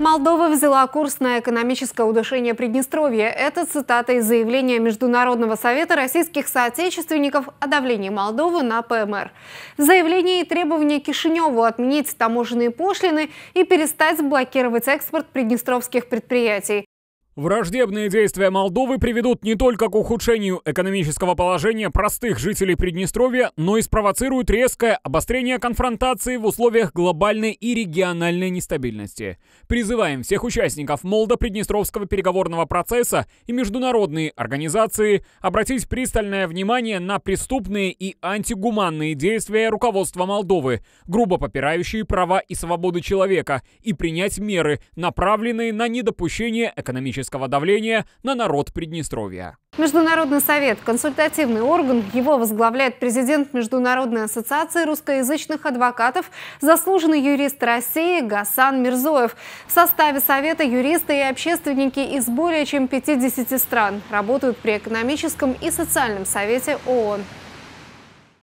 Молдова взяла курс на экономическое удушение Приднестровья. Это цитата из заявления Международного совета российских соотечественников о давлении Молдовы на ПМР. В заявлении требования Кишиневу отменить таможенные пошлины и перестать блокировать экспорт приднестровских предприятий. Враждебные действия Молдовы приведут не только к ухудшению экономического положения простых жителей Приднестровья, но и спровоцируют резкое обострение конфронтации в условиях глобальной и региональной нестабильности. Призываем всех участников Молдо-Приднестровского переговорного процесса и международные организации обратить пристальное внимание на преступные и антигуманные действия руководства Молдовы, грубо попирающие права и свободы человека, и принять меры, направленные на недопущение экономического политического давления на народ Приднестровья. Международный совет – консультативный орган. Его возглавляет президент Международной ассоциации русскоязычных адвокатов, заслуженный юрист России Гасан Мирзоев. В составе совета юристы и общественники из более чем 50 стран работают при экономическом и социальном совете ООН.